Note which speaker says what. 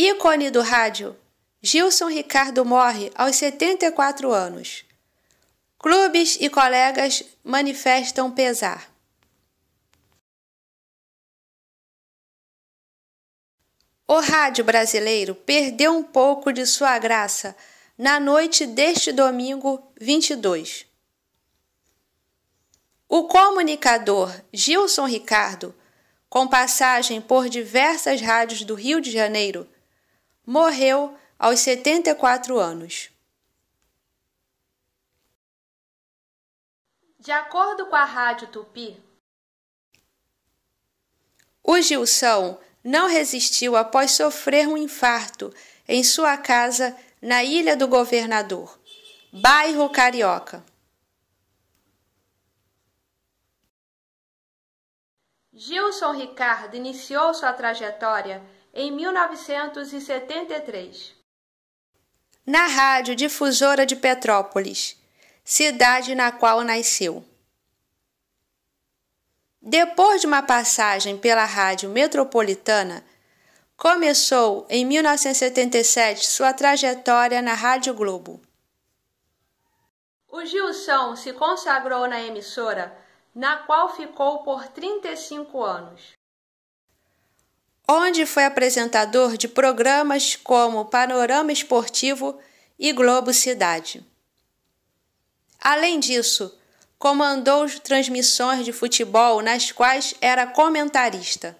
Speaker 1: Ícone do rádio, Gilson Ricardo morre aos 74 anos. Clubes e colegas manifestam pesar. O rádio brasileiro perdeu um pouco de sua graça na noite deste domingo 22. O comunicador Gilson Ricardo, com passagem por diversas rádios do Rio de Janeiro, morreu aos 74 anos. De acordo com a Rádio Tupi, o Gilson não resistiu após sofrer um infarto em sua casa na Ilha do Governador, bairro Carioca. Gilson Ricardo iniciou sua trajetória em 1973. Na Rádio Difusora de Petrópolis, cidade na qual nasceu. Depois de uma passagem pela Rádio Metropolitana, começou em 1977 sua trajetória na Rádio Globo. O Gilson se consagrou na emissora, na qual ficou por 35 anos onde foi apresentador de programas como Panorama Esportivo e Globo Cidade. Além disso, comandou transmissões de futebol nas quais era comentarista.